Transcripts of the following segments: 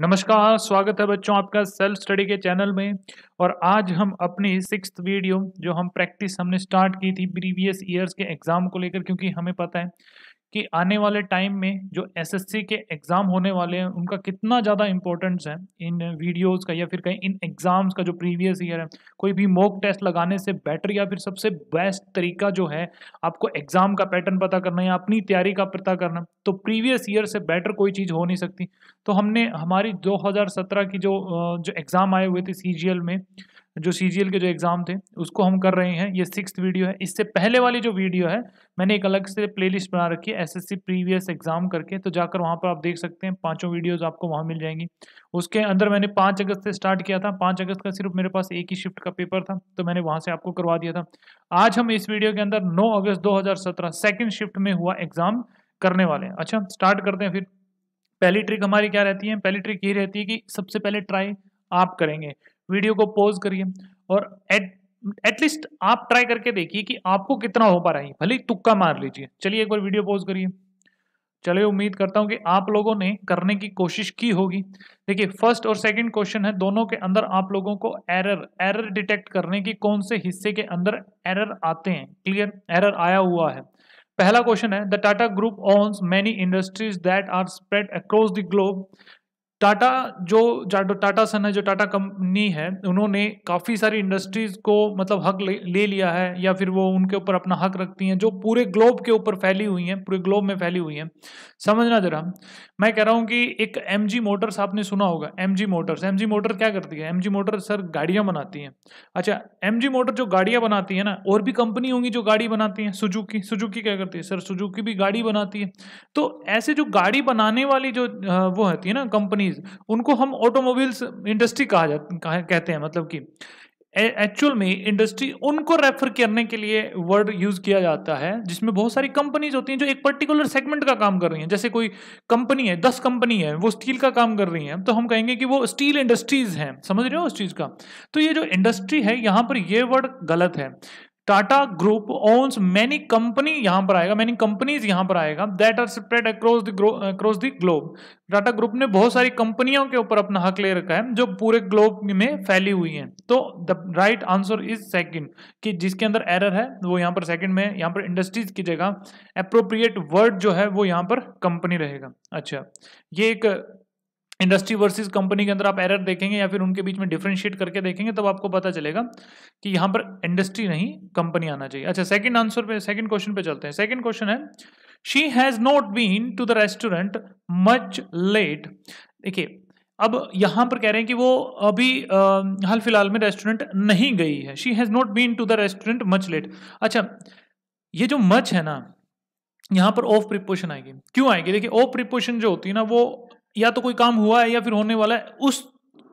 नमस्कार स्वागत है बच्चों आपका सेल्फ स्टडी के चैनल में और आज हम अपनी सिक्स वीडियो जो हम प्रैक्टिस हमने स्टार्ट की थी प्रीवियस ईयर्स के एग्जाम को लेकर क्योंकि हमें पता है कि आने वाले टाइम में जो एसएससी के एग्ज़ाम होने वाले हैं उनका कितना ज़्यादा इंपॉर्टेंस है इन वीडियोस का या फिर कहीं इन एग्ज़ाम्स का जो प्रीवियस ईयर है कोई भी मॉक टेस्ट लगाने से बेटर या फिर सबसे बेस्ट तरीका जो है आपको एग्ज़ाम का पैटर्न पता करना या अपनी तैयारी का पता करना तो प्रीवियस ईयर से बेटर कोई चीज़ हो नहीं सकती तो हमने हमारी दो की जो जो एग्ज़ाम आए हुए थे सी में जो सी के जो एग्ज़ाम थे उसको हम कर रहे हैं ये सिक्स वीडियो है इससे पहले वाली जो वीडियो है मैंने एक अलग से प्लेलिस्ट बना रखी है एसएससी प्रीवियस एग्ज़ाम करके तो जाकर वहाँ पर आप देख सकते हैं पांचों वीडियोस आपको वहाँ मिल जाएंगी उसके अंदर मैंने पाँच अगस्त से स्टार्ट किया था पाँच अगस्त का सिर्फ मेरे पास एक ही शिफ्ट का पेपर था तो मैंने वहाँ से आपको करवा दिया था आज हम इस वीडियो के अंदर नौ अगस्त दो सेकंड शिफ्ट में हुआ एग्ज़ाम करने वाले हैं अच्छा स्टार्ट करते हैं फिर पहली ट्रिक हमारी क्या रहती है पहली ट्रिक ये रहती है कि सबसे पहले ट्राई आप करेंगे वीडियो को पॉज करिए और एट एटलीस्ट आप ट्राई करके देखिए कि आपको कितना हो पा रहा है भले तुक्का मार लीजिए चलिए एक बार वीडियो पॉज करिए चलिए उम्मीद करता हूँ कि आप लोगों ने करने की कोशिश की होगी देखिए फर्स्ट और सेकंड क्वेश्चन है दोनों के अंदर आप लोगों को एरर एरर डिटेक्ट करने की कौन से हिस्से के अंदर एरर आते हैं क्लियर एरर आया हुआ है पहला क्वेश्चन है the Tata group owns many industries that are spread across the globe Tata जो टाटा सन है जो टाटा कंपनी है उन्होंने काफ़ी सारी इंडस्ट्रीज़ को मतलब हक ले, ले लिया है या फिर वो उनके ऊपर अपना हक रखती हैं जो पूरे ग्लोब के ऊपर फैली हुई हैं पूरे ग्लोब में फैली हुई हैं समझना ज़रा मैं कह रहा हूँ कि एक एम मोटर्स आपने सुना होगा एम मोटर्स एम मोटर क्या करती है एम मोटर सर गाड़ियाँ बनाती हैं अच्छा एम मोटर जो गाड़ियाँ बनाती है ना और भी कंपनी होंगी जो गाड़ी बनाती हैं सुजुकी सुजुकी क्या करती है सर सुजुकी भी गाड़ी बनाती है तो ऐसे जो गाड़ी बनाने वाली जो वो होती है ना कंपनीज कंपनीज उनको हम ऑटोमोबाइल्स इंडस्ट्री कहा जा कहते हैं मतलब कि एक्चुअल में इंडस्ट्री उनको रेफर करने के लिए वर्ड यूज किया जाता है जिसमें बहुत सारी कंपनीज होती हैं जो एक पर्टिकुलर सेगमेंट का काम कर रही हैं जैसे कोई कंपनी है दस कंपनी है वो स्टील का काम कर रही हैं तो हम कहेंगे कि वो स्टील इंडस्ट्रीज हैं समझ रहे हो उस चीज़ का तो ये जो इंडस्ट्री है यहाँ पर ये वर्ड गलत है Tata group owns many company यहां पर आएगा मैनी कंपनीज यहां पर आएगा that are spread across across the globe Tata group ने बहुत सारी कंपनियों के ऊपर अपना हक ले रखा है जो पूरे ग्लोब में फैली हुई हैं तो the right answer is second कि जिसके अंदर एरर है वो यहाँ पर सेकंड में यहाँ पर इंडस्ट्रीज की जगह अप्रोप्रिएट वर्ड जो है वो यहाँ पर कंपनी रहेगा अच्छा ये एक इंडस्ट्री वर्सेस कंपनी के अंदर आप एरर देखेंगे या फिर उनके बीच में डिफ्रेंशिएट करके देखेंगे तब तो आपको पता चलेगा कि यहाँ पर इंडस्ट्री नहीं कंपनी आना चाहिए अच्छा सेकंड आंसर पे सेकंड क्वेश्चन पे चलते हैं सेकंड क्वेश्चन है she has not been to the restaurant much late देखिए अब यहाँ पर कह रहे हैं कि वो अभी हाल फिलहाल में रेस्टोरेंट नहीं गई है she has not been to the restaurant much late अच्छा ये जो मच है ना यहाँ पर ऑफ प्रिपोशन आएगी क्यों आएगी देखिए ऑफ प्रिपोशन जो होती है ना वो या तो कोई काम हुआ है या फिर होने वाला है उस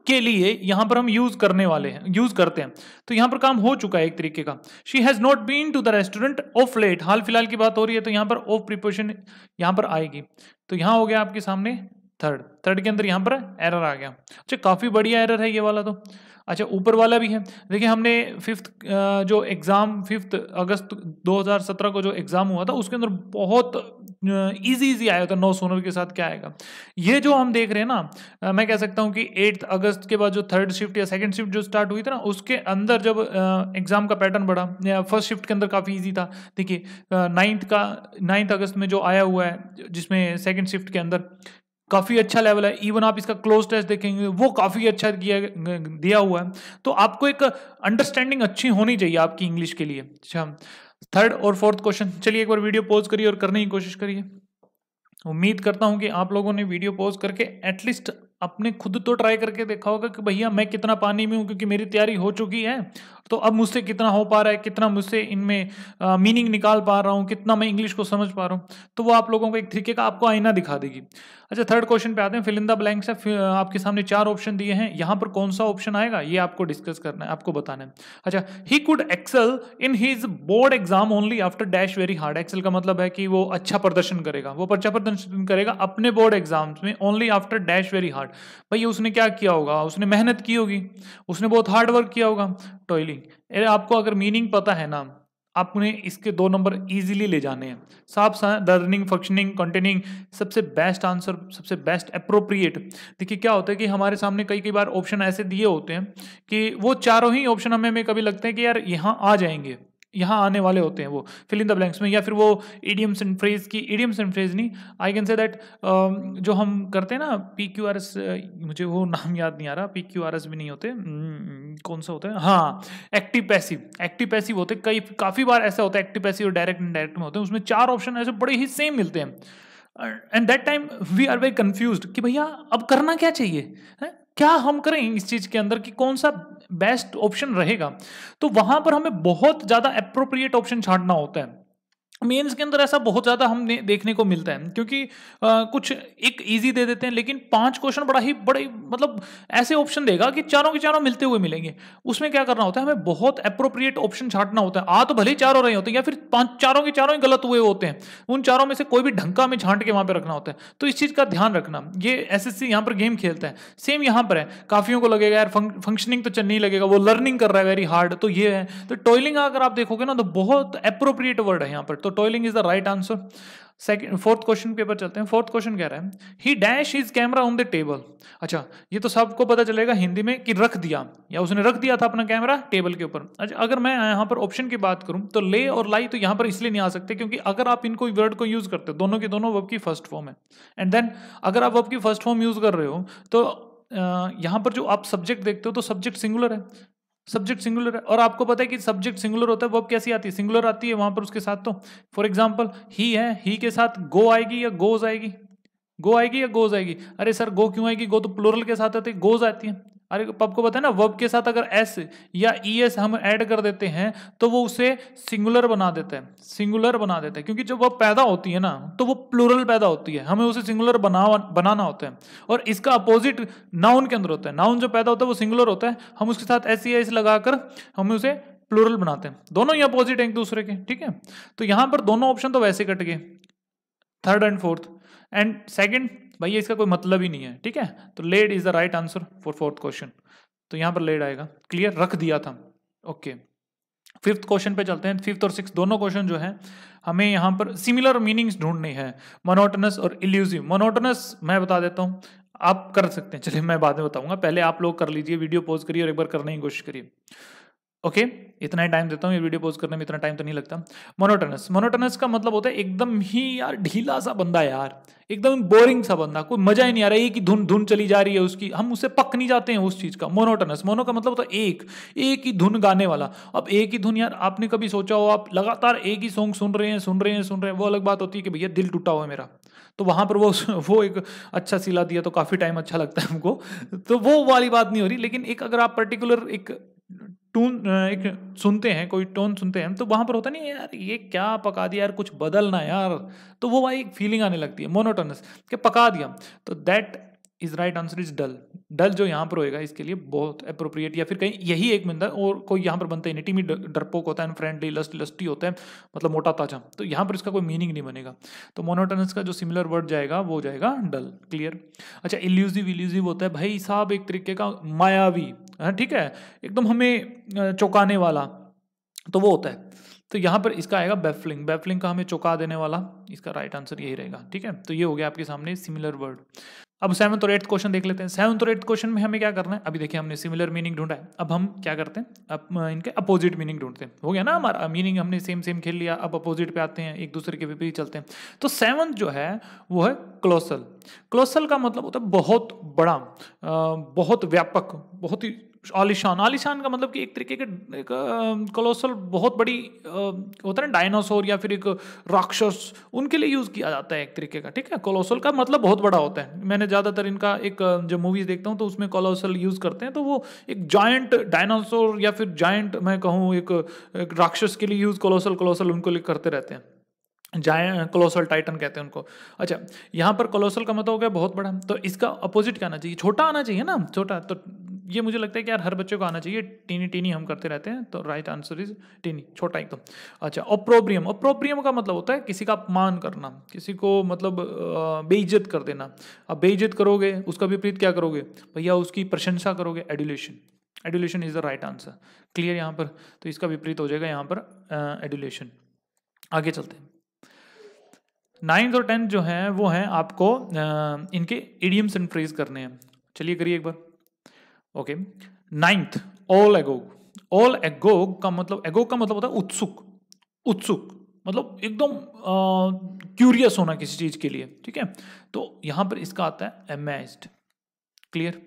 के लिए यहां पर हम यूज करने वाले हैं यूज करते हैं तो यहां पर काम हो चुका है एक तरीके का she has not been to the restaurant of late हाल फिलहाल की बात हो रही है तो यहां पर ऑफ प्रिपोशन यहां पर आएगी तो यहां हो गया आपके सामने थर्ड थर्ड के अंदर यहां पर एरर आ गया अच्छा काफी बढ़िया एरर है ये वाला तो अच्छा ऊपर वाला भी है देखिए हमने फिफ्थ जो एग्ज़ाम फिफ्थ अगस्त 2017 को जो एग्ज़ाम हुआ था उसके अंदर बहुत इजी इजी आया था नौ सोनर के साथ क्या आएगा ये जो हम देख रहे हैं ना मैं कह सकता हूँ कि एट्थ अगस्त के बाद जो थर्ड शिफ्ट या सेकेंड शिफ्ट जो स्टार्ट हुई थी ना उसके अंदर जब एग्ज़ाम का पैटर्न बढ़ा या फर्स्ट शिफ्ट के अंदर काफ़ी ईजी था देखिए नाइन्थ का नाइन्थ अगस्त में जो आया हुआ है जिसमें सेकेंड शिफ्ट के अंदर काफ़ी अच्छा लेवल है इवन आप इसका क्लोज टेस्ट देखेंगे वो काफ़ी अच्छा दिया दिया हुआ है तो आपको एक अंडरस्टैंडिंग अच्छी होनी चाहिए आपकी इंग्लिश के लिए अच्छा थर्ड और फोर्थ क्वेश्चन चलिए एक बार वीडियो पॉज करिए और करने की कोशिश करिए उम्मीद करता हूं कि आप लोगों ने वीडियो पॉज करके एटलीस्ट अपने खुद तो ट्राई करके देखा होगा कि भैया मैं कितना पानी में हूँ क्योंकि मेरी तैयारी हो चुकी है तो अब मुझसे कितना हो पा रहा है कितना मुझसे इनमें मीनिंग निकाल पा रहा हूँ कितना मैं इंग्लिश को समझ पा रहा हूँ तो वो आप लोगों को एक तरीके का आपको आईना दिखा देगी अच्छा थर्ड क्वेश्चन पे आते हैं फिलिंदा ब्लैंक्स है आपके सामने चार ऑप्शन दिए हैं यहाँ पर कौन सा ऑप्शन आएगा ये आपको डिस्कस करना है आपको बताना है अच्छा ही could excel in his board exam only after dash very hard excel का मतलब है कि वो अच्छा प्रदर्शन करेगा वो अच्छा प्रदर्शन करेगा अपने बोर्ड एग्जाम्स में only after dash very hard भाई उसने क्या किया होगा उसने मेहनत की होगी उसने बहुत हार्ड वर्क किया होगा टॉयली तो मीनिंग अरे आपको अगर मीनिंग पता है ना आपने इसके दो नंबर इजीली ले जाने हैं साफ सा लर्निंग फंक्शनिंग कंटेनिंग सबसे बेस्ट आंसर सबसे बेस्ट अप्रोप्रिएट देखिए क्या होता है कि हमारे सामने कई कई बार ऑप्शन ऐसे दिए होते हैं कि वो चारों ही ऑप्शन हमें हमें कभी लगते हैं कि यार यहाँ आ जाएंगे यहाँ आने वाले होते हैं वो फिल इन द ब्लैंक्स में या फिर वो ईडियम्स एंड फ्रेज की ईडियम्स एंड फ्रेज नहीं आई कैन से दैट जो हम करते हैं ना पी क्यू आर एस मुझे वो नाम याद नहीं आ रहा पी क्यू आर एस भी नहीं होते हम्म, कौन सा होता है हाँ एक्टिव पैसिव एक्टिव पैसिव होते कई काफ़ी बार ऐसा होता है एक्टिव पैसिव और डायरेक्ट इनडायरेक्ट में होते हैं उसमें चार ऑप्शन ऐसे बड़े ही सेम मिलते हैं and that time we are very confuse कि भैया अब करना क्या चाहिए है? क्या हम करें इस चीज़ के अंदर कि कौन सा बेस्ट ऑप्शन रहेगा तो वहां पर हमें बहुत ज्यादा अप्रोप्रिएट ऑप्शन छांटना होता है मेंस के अंदर ऐसा बहुत ज़्यादा हमने देखने को मिलता है क्योंकि आ, कुछ एक इजी दे देते हैं लेकिन पांच क्वेश्चन बड़ा ही बड़े मतलब ऐसे ऑप्शन देगा कि चारों के चारों मिलते हुए मिलेंगे उसमें क्या करना होता है हमें बहुत अप्रोप्रिएट ऑप्शन छाटना होता है आ तो भले ही चारों रहे होते हैं या फिर पाँच चारों के चारों ही गलत हुए होते हैं उन चारों में से कोई भी ढंका में छांट के वहाँ पर रखना होता है तो इस चीज़ का ध्यान रखना ये एस एस यहाँ पर गेम खेलता है सेम यहाँ पर है काफ़ियों को लगेगा यार फंक्शनिंग तो चल लगेगा वो लर्निंग कर रहा है वेरी हार्ड तो ये है तो टॉयलिंग अगर आप देखोगे ना तो बहुत अप्रोप्रिएट वर्ड है यहाँ पर तो toiling is the right answer second fourth question paper चलते हैं फोर्थ क्वेश्चन कह रहा है he dash is camera on the table अच्छा ये तो सबको पता चलेगा हिंदी में कि रख दिया या उसने रख दिया था अपना कैमरा टेबल के ऊपर अच्छा अगर मैं यहाँ पर ऑप्शन की बात करूँ तो ले और लाई तो यहाँ पर इसलिए नहीं आ सकते क्योंकि अगर आप इनको वर्ड को यूज़ करते हो दोनों के दोनों वब की फर्स्ट फॉर्म है एंड देन अगर आप वब की फर्स्ट फॉर्म यूज़ कर रहे हो तो यहाँ पर जो आप सब्जेक्ट देखते हो तो सब्जेक्ट सिंगुलर है सब्जेक्ट सिंगुलर है और आपको पता है कि सब्जेक्ट सिंगुलर होता है वर्ब कैसी आती है सिंगुलर आती है वहां पर उसके साथ तो फॉर एग्जाम्पल ही है ही के साथ गो आएगी या गोज आएगी गो आएगी या गोज आएगी अरे सर गो क्यों आएगी गो तो प्लोरल के साथ आती है गोज आती है अरे आपको पता है ना वर्ब के साथ अगर एस या ई एस हम ऐड कर देते हैं तो वो उसे सिंगुलर बना देता है सिंगुलर बना देता है क्योंकि जब वह पैदा होती है ना तो वो प्लूरल पैदा होती है हमें उसे सिंगुलर बना बनाना होता है और इसका अपोजिट नाउन के अंदर होता है नाउन जो पैदा होता है वो सिंगुलर होता है हम उसके साथ एस या एस लगाकर हम उसे प्लूरल बनाते हैं दोनों ही अपोजिट हैं एक दूसरे के ठीक है तो यहाँ पर दोनों ऑप्शन तो वैसे कट गए third and fourth and second भाई इसका कोई मतलब ही नहीं है ठीक है तो led is the right answer for fourth question तो यहाँ पर लेड आएगा क्लियर रख दिया था ओके फिफ्थ क्वेश्चन पे चलते हैं फिफ्थ और सिक्स दोनों क्वेश्चन जो है हमें यहाँ पर सिमिलर मीनिंग्स ढूंढनी है मोनोटनस और इल्यूजिव मोनोटनस मैं बता देता हूं आप कर सकते हैं चलिए मैं बाद में बताऊंगा पहले आप लोग कर लीजिए वीडियो पॉज करिए और एक बार करने की कोशिश करिए ओके okay? इतना ही टाइम देता हूँ ये वीडियो पोस्ट करने में इतना टाइम तो नहीं लगता मोनोटनस मोनोटनस का मतलब होता है एकदम ही यार ढीला सा बंदा यार एकदम बोरिंग सा बंदा कोई मजा ही नहीं आ रहा है एक ही धुन धुन चली जा रही है उसकी हम उससे पक नहीं जाते हैं उस चीज़ का मोनोटनस मोनो का मतलब होता है एक एक ही धुन गाने वाला अब एक ही धुन यार आपने कभी सोचा हो आप लगातार एक ही सॉन्ग सुन रहे हैं सुन रहे हैं सुन रहे हैं वो अलग बात होती है कि भैया दिल टूटा हुआ है मेरा तो वहाँ पर वो वो एक अच्छा सिला दिया तो काफ़ी टाइम अच्छा लगता है हमको तो वो वाली बात नहीं हो रही लेकिन एक अगर आप पर्टिकुलर एक टून एक सुनते हैं कोई टोन सुनते हैं तो वहाँ पर होता नहीं यार ये क्या पका दिया यार कुछ बदलना यार तो वो भाई एक फीलिंग आने लगती है मोनोटोनस कि पका दिया तो that is right answer is dull dull जो यहाँ पर होएगा इसके लिए बहुत अप्रोप्रिएट या फिर कहीं यही एक है और कोई यहाँ पर बनता है नीटी डरपोक होता है फ्रेंडली लस्ट लस्टी होता है मतलब मोटा ताजा तो यहाँ पर इसका कोई मीनिंग नहीं बनेगा तो मोनोटनस का जो सिमिलर वर्ड जाएगा वो जाएगा डल क्लियर अच्छा इल्यूजिव इल्यूजिव होता है भाई साहब एक तरीके का मायावी हाँ, ठीक है एकदम हमें चौंकाने वाला तो वो होता है तो यहाँ पर इसका आएगा बेफलिंग बेफलिंग का हमें चौंका देने वाला इसका राइट आंसर यही रहेगा ठीक है तो ये हो गया आपके सामने सिमिलर वर्ड अब सेवंथ और एट्थ क्वेश्चन देख लेते हैं सेवंथ और एट्थ क्वेश्चन में हमें क्या करना है अभी देखिए हमने सिमिलर मीनिंग ढूंढा है अब हम क्या करते हैं अब इनके अपोजिट मीनिंग ढूंढते हैं हो गया ना हमारा मीनिंग हमने सेम सेम खेल लिया अब अपोजिट पे आते हैं एक दूसरे के विपरीत चलते हैं तो सेवंथ जो है वो है क्लोसल क्लोसल का मतलब होता है बहुत बड़ा बहुत व्यापक बहुत ही आलिशान आलिशान का मतलब कि एक तरीके के कोलोसल बहुत बड़ी आ, होता है ना डायनासोर या फिर एक राक्षस उनके लिए यूज़ किया जाता है एक तरीके का ठीक है कोलोसल का मतलब बहुत बड़ा होता है मैंने ज़्यादातर इनका एक जो मूवीज़ देखता हूँ तो उसमें कोलोसल यूज़ करते हैं तो वो एक जॉइंट डायनासोर या फिर जॉइंट मैं कहूँ एक, एक राक्षस के लिए यूज़ कोलोसल कोलोसल उनको लिए करते रहते हैं जाय कोलोसल टाइटन कहते हैं उनको अच्छा यहाँ पर कोलोसल का मतलब हो गया बहुत बड़ा तो इसका अपोजिट क्या आना चाहिए छोटा आना चाहिए ना छोटा तो ये मुझे लगता है कि यार हर बच्चे को आना चाहिए टीनी टीनी हम करते रहते हैं तो राइट आंसर इज टीनी छोटा एकदम अच्छा अप्रोब्रियम अप्रोप्रियम का मतलब होता है किसी का अपमान करना किसी को मतलब बेइज्जत कर देना अब बेइज्जत करोगे उसका विपरीत क्या करोगे भैया उसकी प्रशंसा करोगे adulation adulation is the right answer clear यहाँ पर तो इसका विपरीत हो जाएगा यहाँ पर एडुलेशन uh, आगे चलते हैं नाइन्थ और टेंथ जो हैं वो हैं आपको आ, इनके इडियम्स एंड फ्रेज करने हैं चलिए करिए एक बार okay ninth all agog all agog का मतलब एगोग का मतलब होता है उत्सुक उत्सुक मतलब एकदम क्यूरियस होना किसी चीज के लिए ठीक है तो यहां पर इसका आता है एमेज्ड क्लियर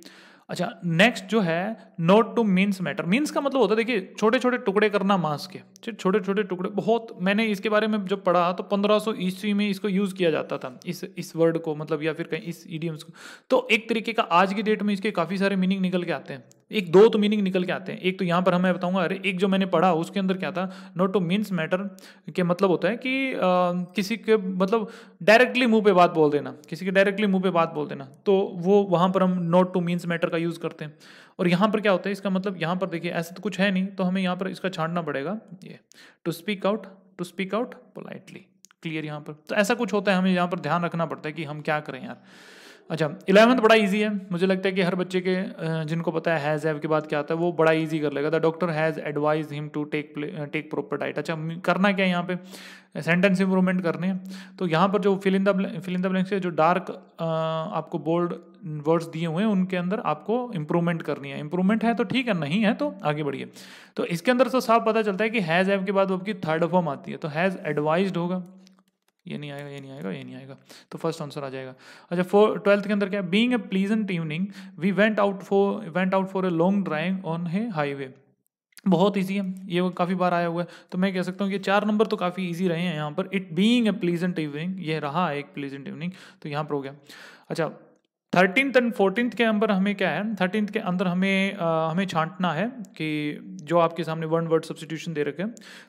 अच्छा नेक्स्ट जो है not to mince matter mince का मतलब होता है देखिए छोटे छोटे टुकड़े करना मांस के छोटे छोटे टुकड़े बहुत मैंने इसके बारे में जब पढ़ा तो 1500 सौ ईस्वी में इसको यूज़ किया जाता था इस इस वर्ड को मतलब या फिर कहीं इस ईडियम्स को तो एक तरीके का आज की डेट में इसके काफ़ी सारे मीनिंग निकल के आते हैं एक दो तो मीनिंग निकल के आते हैं एक तो यहाँ पर हमें बताऊंगा अरे एक जो मैंने पढ़ा उसके अंदर क्या था नॉट टू मीन्स मैटर के मतलब होता है कि आ, किसी के मतलब डायरेक्टली मुंह पे बात बोल देना किसी के डायरेक्टली मुंह पे बात बोल देना तो वो वहाँ पर हम नॉट टू मीन्स मैटर का यूज़ करते हैं और यहाँ पर क्या होता है इसका मतलब यहाँ पर देखिए ऐसा तो कुछ है नहीं तो हमें यहाँ पर इसका छांटना पड़ेगा ये to speak out to speak out politely clear यहाँ पर तो ऐसा कुछ होता है हमें यहाँ पर ध्यान रखना पड़ता है कि हम क्या करें यार अच्छा इलेवंथ बड़ा इजी है मुझे लगता है कि हर बच्चे के जिनको पता है हैज़ हैव के बाद क्या आता है वो बड़ा इजी कर लेगा the doctor has advise him to take take proper diet अच्छा करना क्या है यहाँ पे सेंटेंस इंप्रूवमेंट करने हैं तो यहाँ पर जो फिलिंद इन ब्लैंक से जो डार्क आपको बोल्ड वर्ड्स दिए हुए हैं उनके अंदर आपको इंप्रूवमेंट करनी है इंप्रूवमेंट है तो ठीक है नहीं है तो आगे बढ़िए तो इसके अंदर तो साफ पता चलता है कि हैज़ हैव के बाद आपकी थर्ड फॉर्म आती है तो हैज़ एडवाइज होगा ये नहीं आएगा ये नहीं आएगा ये नहीं आएगा तो फर्स्ट आंसर आ जाएगा अच्छा फोर ट्वेल्थ के अंदर क्या being a pleasant evening we went out for went out for a long drive on a highway बहुत ईजी है ये काफ़ी बार आया हुआ है तो मैं कह सकता हूँ कि चार नंबर तो काफ़ी ईजी रहे हैं यहाँ पर it being a pleasant evening ये रहा एक प्लीजेंट इवनिंग तो यहाँ पर हो गया अच्छा थर्टीन एंड फोर्टीन के अंदर हमें क्या है थर्टीन के अंदर हमें आ, हमें छांटना है कि जो आपके सामने वन वर्ड सब्सिट्यूशन दे रखे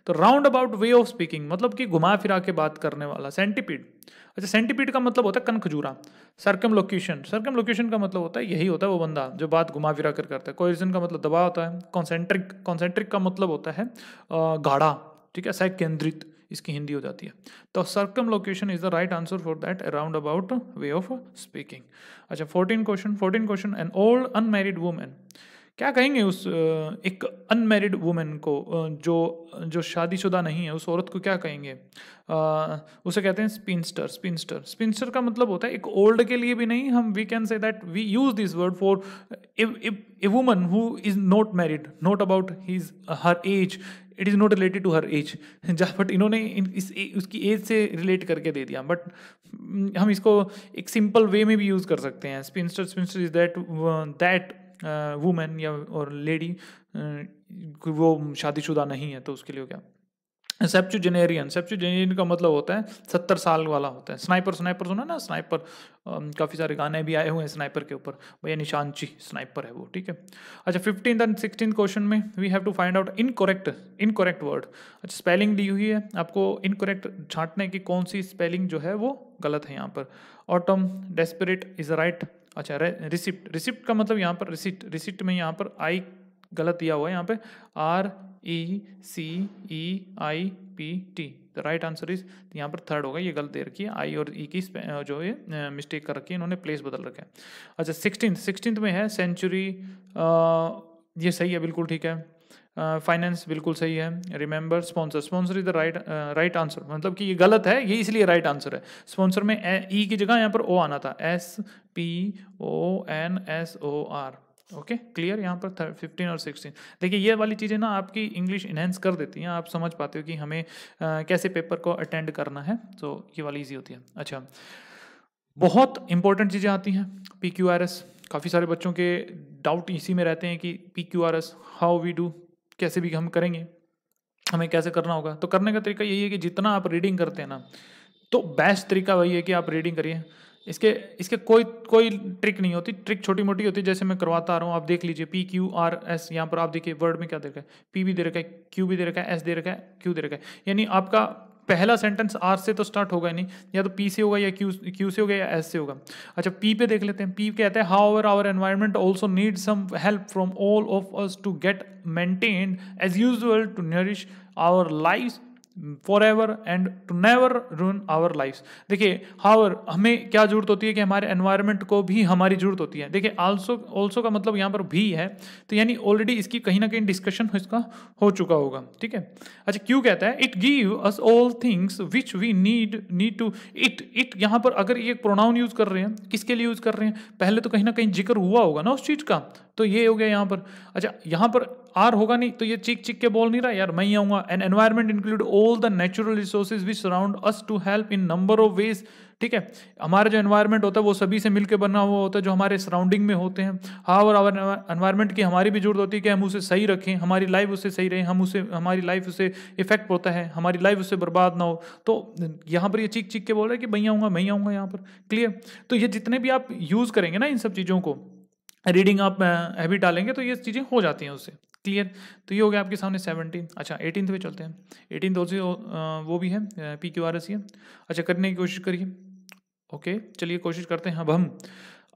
तो round about way of speaking मतलब कि घुमा फिरा के बात करने वाला सेंटीपीड अच्छा सेंटीपीड का मतलब होता है कन खजूरा सरकम लोकेशन सरकम लोकेशन का मतलब होता है यही होता है वो बंदा जो बात घुमा फिरा कर करता है कोरिजन का मतलब दबाव होता है कॉन्सेंट्रिक कॉन्सेंट्रिक का मतलब होता है गाढ़ा ठीक है सह केंद्रित इसकी हिंदी हो जाती है तो circumlocution is the right answer for that around about way of speaking अच्छा fourteen question fourteen question an old unmarried women क्या कहेंगे उस एक अनमेरिड वुमेन को जो जो शादीशुदा नहीं है उस औरत को क्या कहेंगे आ, उसे कहते हैं स्पिनस्टर स्पिनस्टर स्पिनस्टर का मतलब होता है एक ओल्ड के लिए भी नहीं हम we can say that we use this word for a woman who is not married not about his her age it is not related to her age but इन्होंने इस उसकी एज से रिलेट करके दे दिया बट mm, हम इसको एक simple way में भी यूज़ कर सकते हैं spinster spinster is that that women या और लेडी uh, वो शादीशुदा नहीं है तो उसके लिए क्या सेप्चुजेनेरियन सेप्चुजेनेरियन का मतलब होता है सत्तर साल वाला होता है स्नाइपर स्नाइपर सुना ना स्नाइपर काफ़ी सारे गाने भी आए हुए हैं स्नाइपर के ऊपर भैया निशांची स्नाइपर है वो ठीक है अच्छा फिफ्टीन एंड सिक्सटीन क्वेश्चन में we have to find out incorrect incorrect word अच्छा स्पेलिंग दी हुई है आपको इनकोरेक्ट छांटने की कौन सी स्पेलिंग जो है वो गलत है यहाँ पर ऑटम डेस्परेट इज राइट अच्छा रिसिप्ट रिसिप्ट का मतलब यहाँ पर रिसिप्ट रिसिप्ट में यहाँ पर आई गलत दिया हुआ है यहाँ पे R E C E I P T तो राइट आंसर इज यहाँ पर थर्ड होगा ये गलत दे रखी है आई और ई e की जो है मिस्टेक कर रखी है इन्होंने प्लेस बदल रखे हैं अच्छा सिक्सटीन सिक्सटीन में है सेंचुरी ये सही है बिल्कुल ठीक है फाइनेंस uh, बिल्कुल सही है remember sponsor sponsor is the right right answer मतलब कि ये गलत है ये इसलिए राइट right आंसर है स्पॉन्सर में ई e की जगह यहाँ पर ओ आना था S P O N S O R okay clear यहाँ पर फिफ्टीन और सिक्सटीन देखिए ये वाली चीज़ें ना आपकी इंग्लिश इन्हेंस कर देती हैं आप समझ पाते हो कि हमें आ, कैसे पेपर को अटेंड करना है तो ये वाली ईजी होती है अच्छा बहुत इंपॉर्टेंट चीज़ें आती हैं पी क्यू आर एस काफ़ी सारे बच्चों के डाउट इसी में रहते हैं कि P Q R S how we do कैसे भी हम करेंगे हमें कैसे करना होगा तो करने का तरीका यही है कि जितना आप रीडिंग करते हैं ना तो बेस्ट तरीका वही है कि आप रीडिंग करिए इसके इसके कोई कोई ट्रिक नहीं होती ट्रिक छोटी मोटी होती है जैसे मैं करवाता आ रहा हूँ आप देख लीजिए पी क्यू आर एस यहाँ पर आप देखिए वर्ड में क्या दे रखा है पी भी दे रखा है क्यू भी दे रखा है एस दे रखा है क्यू दे रखा है यानी आपका पहला सेंटेंस आर से तो स्टार्ट होगा ही नहीं या तो पी से होगा या क्यू क्यू से होगा या एस से होगा अच्छा पी पे देख लेते हैं पी कहते हैं however our environment also need some help from all of us to get maintained as usual to nourish our life forever and to never ruin our life देखिए however हमें क्या जरूरत होती है कि हमारे एनवायरनमेंट को भी हमारी जरूरत होती है देखिए आल्सो ऑल्सो का मतलब यहाँ पर भी है तो यानी ऑलरेडी इसकी कहीं ना कहीं डिस्कशन इसका हो चुका होगा ठीक है अच्छा क्यों कहता है it give us all things which we need need to it it यहाँ पर अगर ये प्रोनाउन यूज़ कर रहे हैं किसके लिए यूज़ कर रहे हैं पहले तो कहीं ना कहीं जिक्र हुआ होगा ना उस चीज़ का तो ये हो गया यहाँ पर अच्छा यहाँ पर आर होगा नहीं तो ये चीख चीख के बोल नहीं रहा यार मैं ही आऊंगा an environment include all the natural resources which surround us to help in number of ways ठीक है हमारा जो एनवायरमेंट होता है वो सभी से मिलकर बना हुआ होता है जो हमारे सराउंडिंग में होते हैं हाँ और एनवायरमेंट की हमारी भी जरूरत होती है कि हम उसे सही रखें हमारी लाइफ उसे सही रहे हम उसे हमारी लाइफ उसे इफेक्ट होता है हमारी लाइफ उसे बर्बाद ना हो तो यहाँ पर ये चीख चीख के बोल रहे हैं कि मैं आऊँगा मैं आऊँगा यहाँ पर क्लियर तो ये जितने भी आप यूज़ करेंगे ना इन सब चीज़ों को रीडिंग आप हैबिट डालेंगे तो ये चीज़ें हो जाती हैं उससे क्लियर तो ये हो गया आपके सामने सेवनटीन अच्छा एटीन पे चलते हैं एटीन ऑल्सो वो भी है पी क्यू आर एस ये अच्छा करने की कोशिश करिए ओके चलिए कोशिश करते हैं अब हम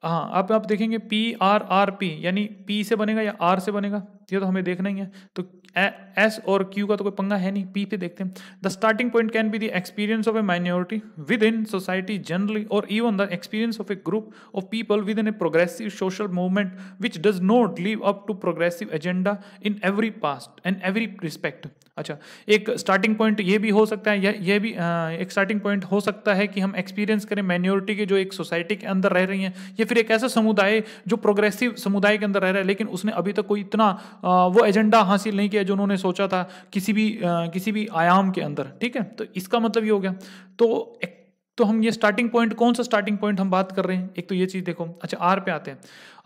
हाँ अब आप देखेंगे पी आर आर पी यानी पी से बनेगा या आर से बनेगा ये तो हमें देखना ही है तो एस और क्यू का तो कोई पंगा है नहीं पी पे देखते हैं the starting point can be the experience of a minority within society generally और even the experience of a group of people within a progressive social movement which does not live up to progressive agenda in every past and every respect अच्छा एक starting point ये भी हो सकता है ये भी एक स्टार्टिंग पॉइंट हो सकता है कि हम एक्सपीरियंस करें माइनॉरिटी के जो एक सोसाइटी के अंदर रह रही हैं या फिर एक ऐसा समुदाय जो प्रोग्रेसिव समुदाय के अंदर रह रहा है लेकिन उसने अभी तक कोई इतना वो एजेंडा हासिल नहीं किया जो उन्होंने सोचा था किसी भी किसी भी आयाम के अंदर ठीक है तो इसका मतलब ये हो गया तो तो हम ये स्टार्टिंग पॉइंट कौन सा स्टार्टिंग पॉइंट हम बात कर रहे हैं एक तो ये चीज़ देखो अच्छा आर पे आते हैं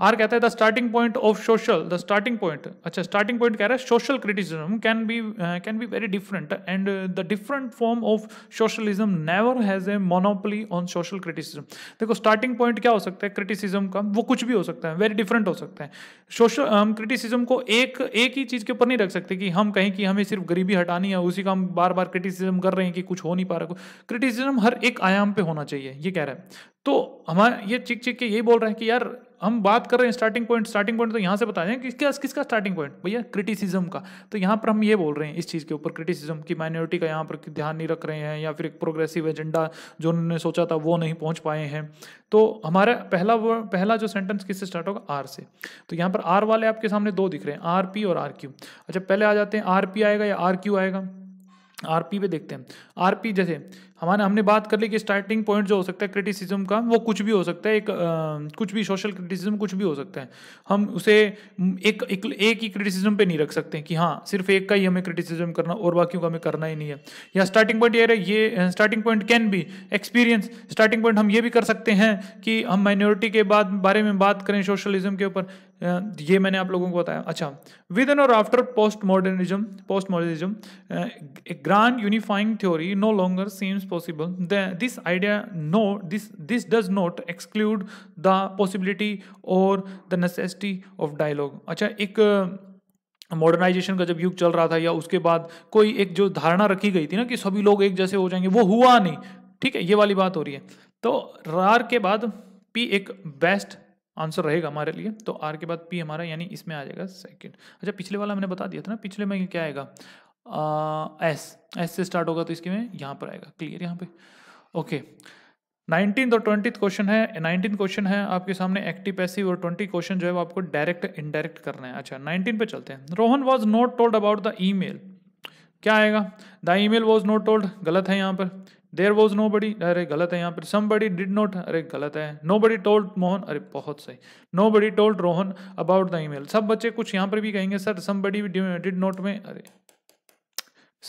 आर कहता है the starting point of social the starting point अच्छा स्टार्टिंग पॉइंट कह रहा है social criticism can be can be very different and the different form of socialism never has a monopoly on social criticism देखो starting point क्या हो सकता है criticism का वो कुछ भी हो सकता है वेरी डिफरेंट हो सकता है सोशल हम क्रिटिसिज्म को एक एक ही चीज़ के ऊपर नहीं रख सकते कि हम कहें कि हमें सिर्फ गरीबी हटानी है उसी का हम बार बार क्रिटिसिज्म कर रहे हैं कि कुछ हो नहीं पा रहा है क्रिटिसिज्म हर एक आयाम पे होना चाहिए ये कह रहा है तो हमारा ये चिक चिक के यही बोल रहे हैं कि यार हम बात कर रहे हैं स्टार्टिंग पॉइंट स्टार्टिंग पॉइंट तो यहाँ से बता दें किसका किसका स्टार्टिंग पॉइंट भैया क्रिटिसिज्म का तो यहाँ पर हम ये बोल रहे हैं इस चीज़ के ऊपर क्रिटिसिज्म की माइनॉरिटी का यहाँ पर ध्यान नहीं रख रहे हैं या फिर एक प्रोग्रेसिव एजेंडा जो उन्होंने सोचा था वो नहीं पहुँच पाए हैं तो हमारा पहला पहला जो सेंटेंस किससे स्टार्ट होगा आर से तो यहाँ पर आर वाले आपके सामने दो दिख रहे हैं आर पी और आर क्यू अच्छा पहले आ जाते हैं आर पी आएगा या आर क्यू आएगा आर पी पे देखते हैं आर पी जैसे हमारे हमने बात कर ली कि स्टार्टिंग पॉइंट जो हो सकता है क्रिटिसिज्म का वो कुछ भी हो सकता है एक आ, कुछ भी सोशल क्रिटिसिज्म कुछ भी हो सकता है हम उसे एक एक, एक ही क्रिटिसिज्म पे नहीं रख सकते कि हाँ सिर्फ एक का ही हमें क्रिटिसिज्म करना और बाकियों का हमें करना ही नहीं है या स्टार्टिंग पॉइंट ये ये स्टार्टिंग पॉइंट कैन भी एक्सपीरियंस स्टार्टिंग पॉइंट हम ये भी कर सकते हैं कि हम माइनॉरिटी के बाद बारे में बात करें सोशलिज्म के ऊपर ये मैंने आप लोगों को बताया अच्छा विद एन और after post modernism post modernism grand unifying theory no longer seems possible the this idea no this this does not exclude the possibility or the necessity of dialogue acha ek modernisation का जब युग चल रहा था या उसके बाद कोई एक जो धारणा रखी गई थी ना कि सभी लोग एक जैसे हो जाएंगे वो हुआ नहीं ठीक है ये वाली बात हो रही है तो आर के बाद पी एक बेस्ट आंसर रहेगा हमारे लिए तो आर के बाद पी हमारा यानी इसमें आ जाएगा सेकंड अच्छा पिछले वाला मैंने बता दिया था ना पिछले में क्या आएगा एस एस से स्टार्ट होगा तो इसके में यहाँ पर आएगा क्लियर यहाँ पे ओके नाइनटीन और ट्वेंटी क्वेश्चन है नाइनटीन क्वेश्चन है आपके सामने एक्टिव पैसिव और ट्वेंटी क्वेश्चन जो है वो आपको डायरेक्ट इनडायरेक्ट करना है अच्छा नाइनटीन पे चलते हैं Rohan was not told about the email क्या आएगा the email was not told गलत है यहाँ पर देर वॉज नो बडी अरे गलत है यहाँ पर सम बडी डिड नॉट अरे गलत है नो बडी टोल्ड मोहन अरे बहुत सही nobody told Rohan about the email सब बच्चे कुछ यहाँ पर भी कहेंगे sir somebody did not में अरे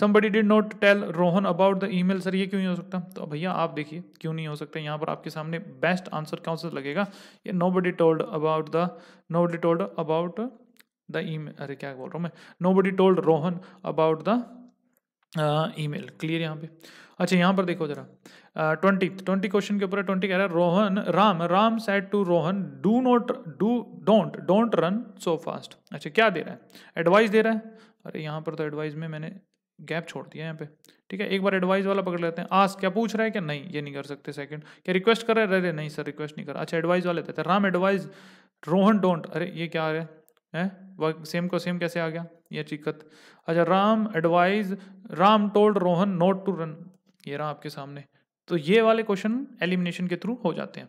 somebody did not tell Rohan about the email sir ये क्यों नहीं हो सकता तो भैया आप देखिए क्यों नहीं हो सकता यहाँ पर आपके सामने बेस्ट आंसर कौन सा लगेगा ये nobody told about the nobody told about the email अरे क्या बोल रहा हूँ मैं nobody told Rohan about the email clear यहाँ पे अच्छा यहाँ पर देखो जरा ट्वेंटी ट्वेंटी क्वेश्चन के ऊपर ट्वेंटी कह रहा है Rohan Ram Ram set to Rohan do not do don't don't run so fast अच्छा क्या दे रहा है एडवाइस दे रहा है अरे यहाँ पर तो एडवाइस में मैंने गैप छोड़ दिया यहाँ पे ठीक है एक बार एडवाइस वाला पकड़ लेते हैं आस क्या पूछ रहा है क्या नहीं ये नहीं कर सकते सेकंड क्या रिक्वेस्ट कर रहे अरे नहीं सर रिक्वेस्ट नहीं कर अच्छा एडवाइस वाले देते राम एडवाइस रोहन डोंट अरे ये क्या आ रहा है वह सेम को सेम कैसे आ गया ये चिकत अच्छा Ram advise Ram told Rohan not to run ये रहा आपके सामने तो ये वाले क्वेश्चन एलिमिनेशन के थ्रू हो जाते हैं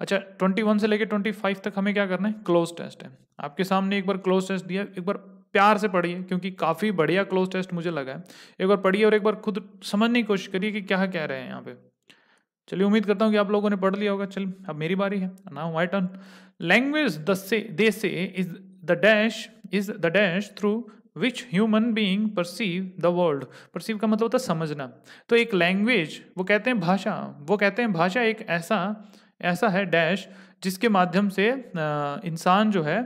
अच्छा 21 से ट्वेंटी 25 तक हमें क्या करना है क्लोज टेस्ट है आपके सामने एक बार क्लोज टेस्ट दिया एक बार प्यार से पढ़िए क्योंकि काफ़ी बढ़िया क्लोज टेस्ट मुझे लगा है एक बार पढ़िए और एक बार खुद समझने की कोशिश करिए कि क्या कह रहे हैं यहाँ पे चलिए उम्मीद करता हूँ कि आप लोगों ने पढ़ लिया होगा चल अब मेरी बारी है now my turn language the say they say is the dash is the dash through which human being perceive the world perceive का मतलब होता है समझना तो एक लैंग्वेज वो कहते हैं भाषा वो कहते हैं भाषा एक ऐसा ऐसा है डैश जिसके माध्यम से इंसान जो है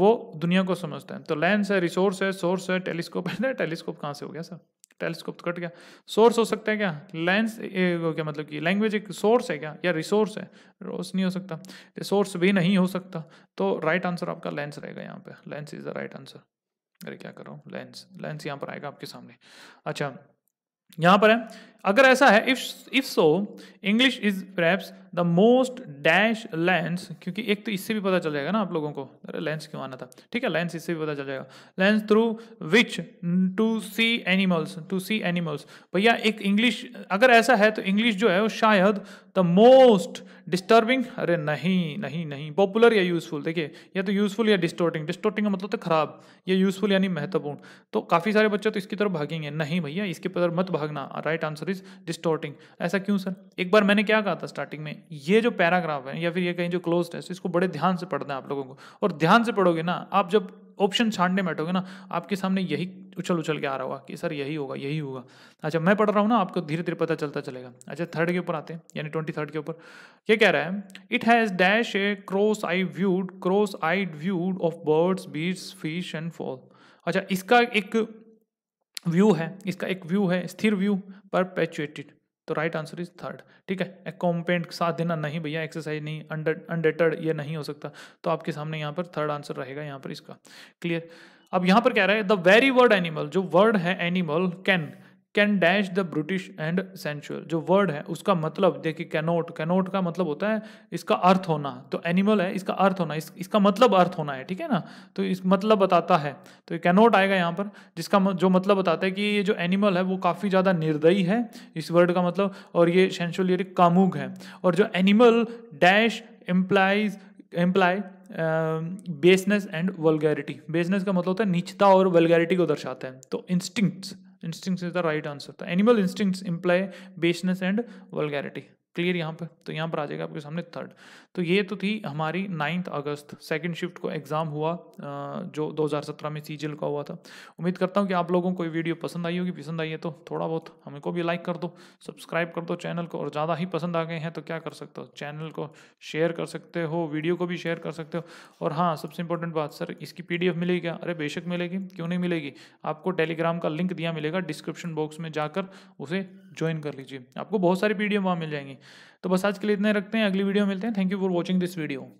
वो दुनिया को समझता है तो लेंस है रिसोर्स है सोर्स है टेलीस्कोप है टेलीस्कोप कहाँ से हो गया सर टेलीस्कोप तो कट गया सोर्स हो सकता है क्या लेंस क्या मतलब कि लैंग्वेज एक सोर्स है क्या या रिसोर्स है रोस नहीं हो सकता तो सोर्स भी नहीं हो सकता तो राइट आंसर आपका लेंस रहेगा यहाँ पे lens is the right answer अरे क्या करो लेंस लेंस यहाँ पर आएगा आपके सामने अच्छा यहाँ पर है अगर ऐसा है if if so English is perhaps the most dash lens क्योंकि एक तो इससे भी पता चल जाएगा ना आप लोगों को अरे लेंस क्यों आना था ठीक है लेंस इससे भी पता चल जाएगा lens through which to see animals to see animals भैया एक इंग्लिश अगर ऐसा है तो इंग्लिश जो है वो शायद द मोस्ट डिस्टर्बिंग अरे नहीं नहीं नहीं पॉपुलर या यूजफुल देखिए या तो यूजफुल या डिस्टोर्टिंग डिस्टोर्टिंग का मतलब तो खराब या यूजफुल यानी महत्वपूर्ण तो काफ़ी सारे बच्चे तो इसकी तरफ भागेंगे नहीं भैया इसके तरफ मत भागना राइट आंसर इज डिस्टोर्टिंग ऐसा क्यों सर एक बार मैंने क्या कहा था स्टार्टिंग में ये जो पैराग्राफ है या फिर ये कहीं जो क्लोज है तो इसको बड़े ध्यान से पढ़ना है आप लोगों को और ध्यान से पढ़ोगे ना आप जब ऑप्शन छाटने बैठोगे ना आपके सामने यही उछल उछल के आ रहा होगा कि सर यही होगा यही होगा अच्छा मैं पढ़ रहा हूँ ना आपको धीरे धीरे पता चलता चलेगा अच्छा थर्ड के ऊपर आते हैं यानी ट्वेंटी थर्ड के ऊपर ये कह रहा है it has dash a cross eye viewed cross eye viewed of birds beasts fish and fowl अच्छा इसका एक व्यू है इसका एक व्यू है स्थिर व्यू परपेचुएटेड तो राइट आंसर इज थर्ड ठीक है कॉम्पेंट साथ देना नहीं भैया एक्सरसाइज नहीं अंडर अनडेटेड ये नहीं हो सकता तो आपके सामने यहाँ पर थर्ड आंसर रहेगा यहाँ पर इसका क्लियर अब यहाँ पर कह रहा है द वेरी वर्ड एनिमल जो वर्ड है animal can can dash the British and sensual जो वर्ड है उसका मतलब देखिए कैनोट कैनोट का मतलब होता है इसका अर्थ होना तो एनिमल है इसका अर्थ होना इस, इसका मतलब अर्थ होना है ठीक है ना तो इस मतलब बताता है तो कैनोट आएगा यहाँ पर जिसका जो मतलब बताता है कि ये जो एनिमल है वो काफ़ी ज़्यादा निर्दयी है इस वर्ड का मतलब और ये सेंचुअल ये कामुग है और जो animal dash employs employ baseness and vulgarity baseness का मतलब होता है नीचता और वलगैरिटी को दर्शाता है तो instincts Instincts is the right answer. The animal instincts imply baseness and vulgarity. Clear यहाँ पर तो यहाँ पर आ जाएगा आपके सामने थर्ड तो ये तो थी हमारी नाइन्थ अगस्त सेकंड शिफ्ट को एग्ज़ाम हुआ जो 2017 में सी का हुआ था उम्मीद करता हूँ कि आप लोगों को ये वीडियो पसंद आई होगी पसंद आई है तो थोड़ा बहुत हमें को भी लाइक कर दो सब्सक्राइब कर दो चैनल को और ज़्यादा ही पसंद आ गए हैं तो क्या कर सकते हो चैनल को शेयर कर सकते हो वीडियो को भी शेयर कर सकते हो और हाँ सबसे इंपॉर्टेंट बात सर इसकी पी मिलेगी क्या अरे बेशक मिलेगी क्यों नहीं मिलेगी आपको टेलीग्राम का लिंक दिया मिलेगा डिस्क्रिप्शन बॉक्स में जाकर उसे ज्वाइन कर लीजिए आपको बहुत सारी पी वहाँ मिल जाएंगी तो बस आज के लिए इतने रखते हैं अगली वीडियो मिलते हैं thank you for watching this video